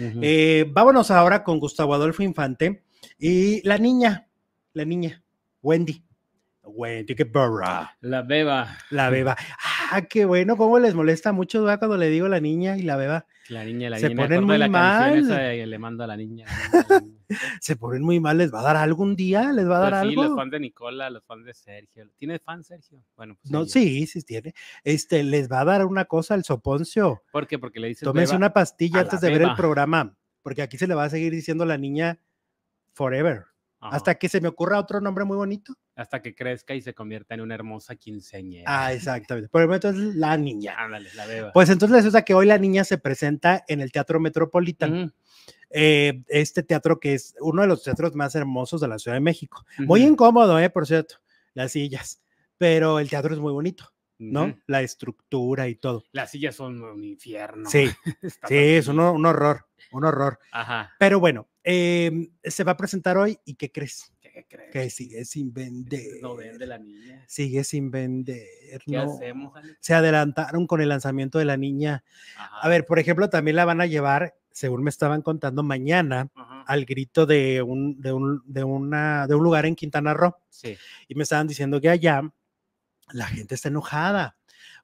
Eh, vámonos ahora con Gustavo Adolfo Infante y la niña, la niña, Wendy. Wendy, qué burra. La beba. La beba. Ah, qué bueno, cómo les molesta mucho cuando le digo la niña y la beba. La niña, la niña. Se ponen muy mal. le mando a la niña se ponen muy mal, les va a dar algún día, les va a dar pues sí, algo. Los fans de Nicola, los fans de Sergio. ¿Tiene fan Sergio? Bueno, pues No, sí, sí tiene. Este, les va a dar una cosa al soponcio. ¿Por qué? Porque le dice Tómese una pastilla antes de ver el programa, porque aquí se le va a seguir diciendo la niña forever. Hasta que se me ocurra otro nombre muy bonito hasta que crezca y se convierta en una hermosa quinceañera. Ah, exactamente. Por el momento es la niña. Ándale, la beba. Pues entonces sea, que hoy la niña se presenta en el Teatro Metropolitano. Eh, este teatro que es uno de los teatros más hermosos de la Ciudad de México. Muy incómodo, eh, por cierto, las sillas, pero el teatro es muy bonito. ¿no? La estructura y todo. Las sillas son un infierno. Sí, sí, es un, horror, un horror. Ajá. Pero bueno, em, se va a presentar hoy y ¿qué crees? Que sigue sin vender. Sigue sin vender. Se adelantaron con el lanzamiento de la niña. A ver, por ejemplo, también la van a llevar, según me estaban contando, mañana al grito de un, de, un, de, una, de un lugar en Quintana Roo. Y me estaban diciendo que allá la gente está enojada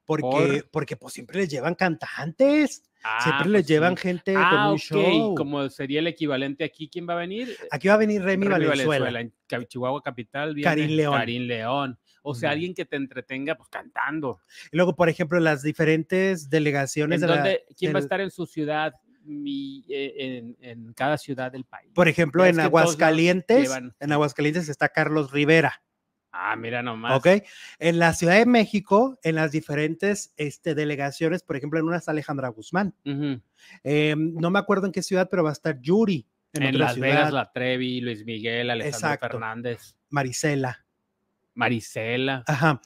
porque, porque pues siempre les llevan cantantes. Ah, Siempre les pues llevan gente ah, como un show. Como sería el equivalente aquí, ¿quién va a venir? Aquí va a venir Remy, Remy En Chihuahua Capital viene León. León. O sea, alguien que te entretenga pues cantando. Y luego, por ejemplo, las diferentes delegaciones. dónde, ¿Quién va a estar en su ciudad? Eh, en, en, cada ciudad del país. Por ejemplo, en Aguascalientes, en Aguascalientes está Carlos Rivera. Ah, mira nomás. Ok. En la Ciudad de México, en las diferentes este, delegaciones, por ejemplo, en una está Alejandra Guzmán. Em, no me acuerdo en qué ciudad, pero va a estar Yuri. En, Las Vegas, la Trevi, Luis Miguel, Alejandro Fernández. Marisela. Marisela. Ajá.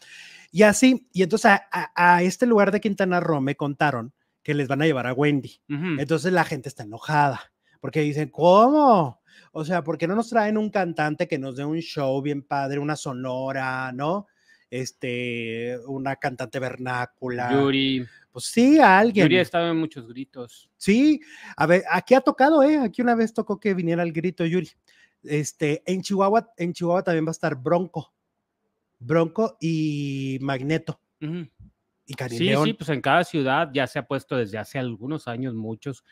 Y así, y entonces a, este lugar de Quintana Roo me contaron que les van a llevar a Wendy. Entonces la gente está enojada porque dicen, ¿cómo? O sea, porque no nos traen un cantante que nos dé un show bien padre, una sonora, ¿no? Este, una cantante vernácula. Yuri. Pues sí, alguien. Yuri ha estado en muchos gritos. Sí, a ver, aquí ha tocado, ¿eh? Aquí una vez tocó que viniera el grito Yuri. Este, en Chihuahua, en Chihuahua también va a estar Bronco. Bronco y Magneto. Y cariño, Sí, sí, pues en cada ciudad ya se ha puesto desde hace algunos años muchos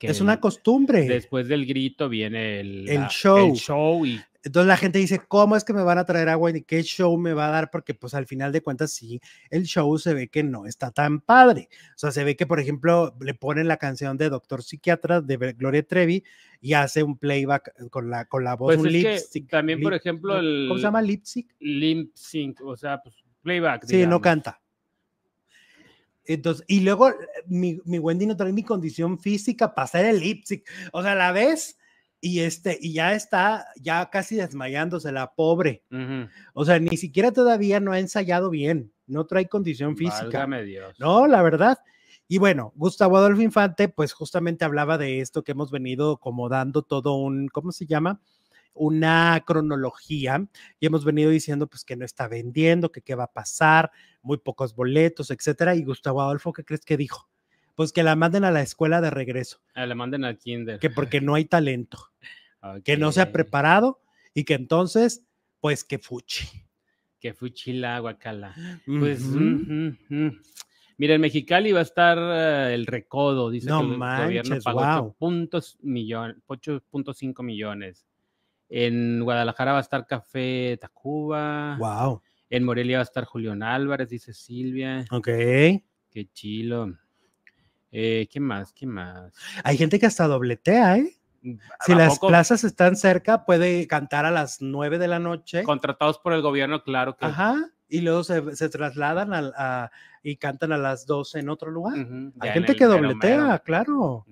es una costumbre. Después del grito viene el, show. Entonces la gente dice, ¿cómo es que me van a traer agua y qué show me va a dar? Porque pues al final de cuentas sí, el show se ve que no está tan padre. O sea, se ve que por ejemplo le ponen la canción de Doctor Psiquiatra de Gloria Trevi y hace un playback eh, con la, con voz. Pues un también, por ejemplo, el... ¿Cómo se llama? Lip sync. Lip sync, o sea, pues playback. Sí, no canta. Entonces, y luego mi, Wendy no trae mi condición física para hacer el Leipzig. O sea, la ves y este y ya está ya casi desmayándose la pobre. O sea, ni siquiera todavía no ha ensayado bien, no trae condición física. Dios. No, la verdad. Y bueno, Gustavo Adolfo Infante pues justamente hablaba de esto que hemos venido como dando todo un ¿cómo se llama? una cronología y hemos venido diciendo pues que no está vendiendo, que qué va a pasar, muy pocos boletos, etcétera. Y Gustavo Adolfo, ¿qué crees que dijo? Pues que la manden a la escuela de regreso. A ah, la manden al kinder. Que porque no hay talento, que no se ha preparado y que entonces, pues que fuchi. Que fuchi la guacala. Pues, mira, en Mexicali va a estar eh, el recodo, dice no que el gobierno pagó 8.5 millones. En Guadalajara va a estar Café Tacuba. Wow. En Morelia va a estar Julián Álvarez, dice Silvia. Ok. Qué chilo. Eh, ¿Qué más? ¿Qué más? Hay gente que hasta dobletea, ¿eh? Si las plazas están cerca, puede cantar a las 9 de la noche. Contratados por el gobierno, claro que. Ajá. Y luego se, trasladan y cantan a las 12 en otro lugar. Hay gente que dobletea, claro.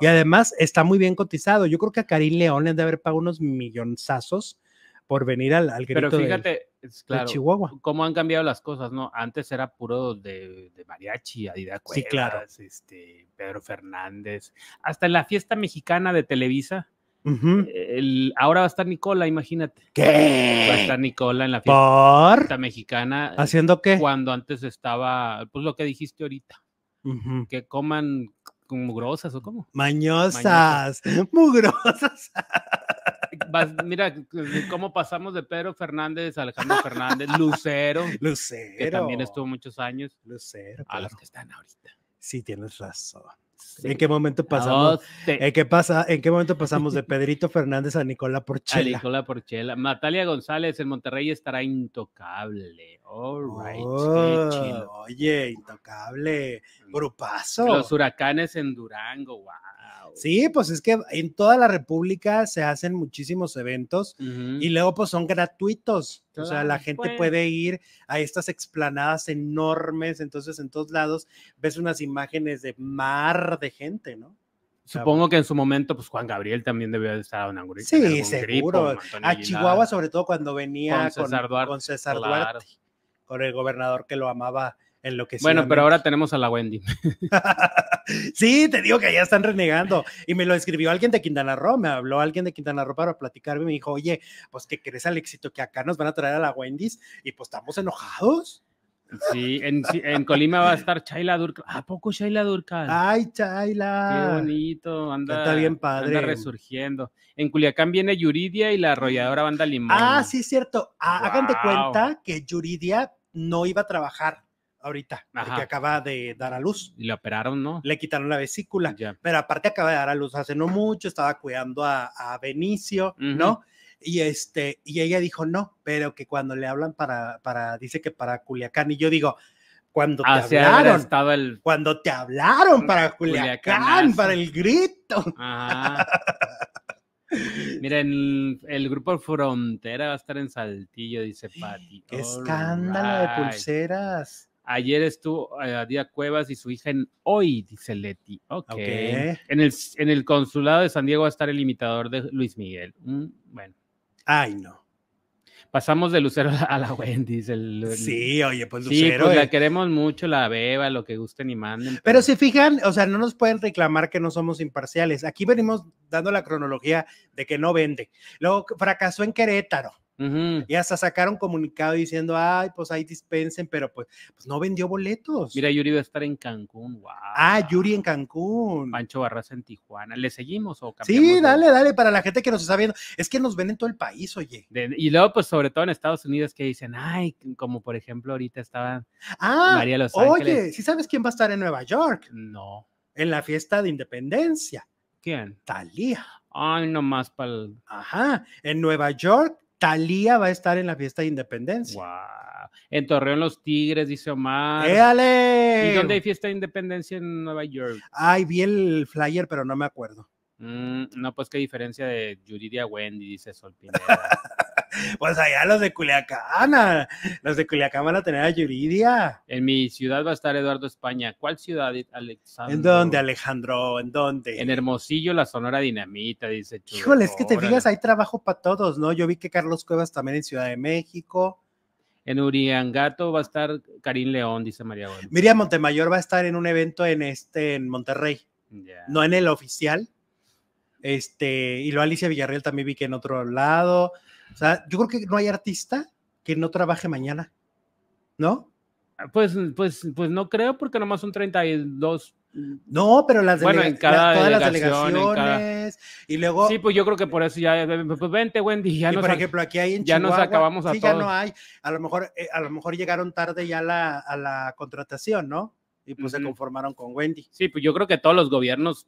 Y además está muy bien cotizado. Yo creo que a Karim León le han de haber pagado unos millonzazos por venir al, al grito Pero fíjate, claro, Chihuahua. cómo han cambiado las cosas, ¿no? Antes era puro de, mariachi, Adida Cuevas, este, Pedro Fernández. Hasta en la fiesta mexicana de Televisa, el, ahora va a estar Nicola, imagínate. ¿Qué? Va a estar Nicola en la fiesta mexicana. ¿Haciendo qué? Cuando antes estaba, pues lo que dijiste ahorita. Que coman ¿Mugrosas o cómo? Mañosas, mugrosas. mira, cómo pasamos de Pedro Fernández a Alejandro Fernández, Lucero. Lucero. Que también estuvo muchos años. Lucero. A los que están ahorita. Sí, tienes razón. ¿En qué momento pasamos? ¿en, qué pasa, ¿En qué momento pasamos de Pedrito Fernández a Nicola Porchela? A Nicolás Porchela. Natalia González en Monterrey estará intocable. All right. Oh, oye, intocable. Grupazo. Los huracanes en Durango, wow. Sí, pues es que en toda la República se hacen muchísimos eventos y luego pues son gratuitos. o sea, la gente pues. puede ir a estas explanadas enormes, entonces en todos lados ves unas imágenes de mar de gente, ¿no? Supongo que en su momento, pues Juan Gabriel también debió estar en algún Sí, seguro. a Chihuahua, sobre todo cuando venía con César Duarte, con el gobernador que lo amaba bueno, pero ahora tenemos a la Wendy. sí, te digo que ya están renegando. Y me lo escribió alguien de Quintana Roo, me habló alguien de Quintana Roo para platicarme y me dijo, oye, pues que crees al éxito que acá nos van a traer a la Wendy's y pues estamos enojados. Sí, en, Colima va a estar Chayla Durcal. ¿A poco Chayla Durcal? ¡Ay, Chayla! ¡Qué bonito! Anda, Está bien padre. resurgiendo. En Culiacán viene Yuridia y la arrolladora banda Limón. Ah, sí, es cierto. Wow. Ah, cuenta que Yuridia no iba a trabajar ahorita, que acaba de dar a luz. Y le operaron, ¿no? Le quitaron la vesícula, pero aparte acaba de dar a luz hace no mucho, estaba cuidando a, Benicio, ¿no? Y, este, y ella dijo no, pero que cuando le hablan para, para, dice que para Culiacán, y yo digo, cuando te hablaron, cuando te hablaron para Culiacán, para el grito. Ajá. Miren, el, grupo Frontera va a estar en Saltillo, dice Pati. Escándalo de pulseras. Ayer estuvo eh, a Díaz Cuevas y su hija en hoy, dice Leti. Ok. En, el, en el consulado de San Diego va a estar el imitador de Luis Miguel. Mm, bueno. Ay, no. Pasamos de Lucero a la Wendy, dice Sí, oye, pues Lucero. Sí, pues la queremos mucho, la beba, lo que gusten y manden. Pero... si fijan, o sea, no nos pueden reclamar que no somos imparciales. Aquí venimos dando la cronología de que no vende. Luego fracasó en Querétaro y hasta sacaron comunicado diciendo, ay, pues ahí dispensen, pero pues, pues no vendió boletos. Mira, Yuri va a estar en Cancún, wow. Ah, Yuri en Cancún. Pancho Barras en Tijuana. ¿Le seguimos o cambiamos? Sí, dale, dale, para la gente que nos está viendo. Es que nos ven en todo el país, oye. y luego, pues, sobre todo en Estados Unidos, que dicen, ay, como por ejemplo, ahorita estaba ah, María Los Ángeles. Oye, ¿sí sabes quién va a estar en Nueva York? No. En la fiesta de independencia. ¿Quién? Talía. Ay, nomás para el... Ajá, en Nueva York Talía va a estar en la fiesta de independencia. Wow. En Torreón los Tigres, dice Omar. ¡Éale! ¿Y dónde hay fiesta de independencia en Nueva York? Ay, vi el flyer, pero no me acuerdo. Mm, no, pues qué diferencia de Yuridia Wendy, dice Sol Pineda. pues allá los de Culiacán, ah, los de Culiacán van a tener a Yuridia. En mi ciudad va a estar Eduardo España. ¿Cuál ciudad, Alexandro? ¿En dónde, Alejandro? ¿En dónde? En Hermosillo, la Sonora Dinamita, dice Chulo. Híjole, es que te fijas, hay trabajo para todos, ¿no? Yo vi que Carlos Cuevas también en Ciudad de México. En Uriangato va a estar Karim León, dice María Gómez. Miriam Montemayor va a estar en un evento en este, en Monterrey. No en el oficial. Este, y lo Alicia Villarreal también vi que en otro lado. O sea, yo creo que no hay artista que no trabaje mañana, ¿no? Ah, pues, pues, pues no creo, porque nomás son 32. No, pero las, todas las delegaciones y luego. Sí, pues yo creo que por eso ya. Pues vente, Wendy. Ya y por ejemplo, aquí hay en ya nos acabamos a todos. ya no hay. A lo mejor, eh, a lo mejor llegaron tarde ya a la contratación, ¿no? Y pues se conformaron con Wendy. Sí, pues yo creo que todos los gobiernos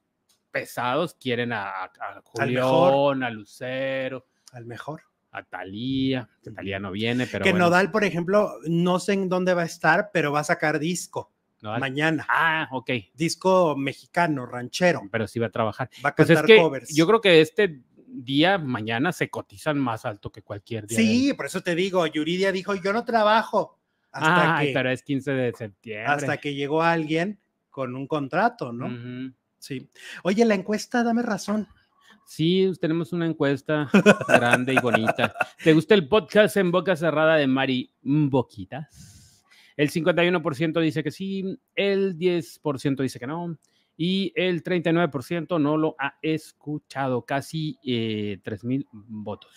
pesados quieren a, a Julión, a Lucero. Al mejor a Talía, que Talía no viene, pero. Que Nodal, por ejemplo, no sé en dónde va a estar, pero va a sacar disco. Mañana. Ah, ok. Disco mexicano, ranchero. Pero sí va a trabajar. Va a pues cantar covers. Yo creo que este día, mañana, se cotizan más alto que cualquier día. Sí, por eso te digo, Yuridia dijo, yo no trabajo. Hasta que, pero es 15 de septiembre. Hasta que llegó alguien con un contrato, ¿no? Sí. Oye, la encuesta, dame razón. Sí, pues, tenemos una encuesta grande y bonita. ¿Te gusta el podcast en boca cerrada de Mari Boquitas? El 51% dice que sí, el 10% dice que no y el 39% no lo ha escuchado, casi eh, 3.000 votos.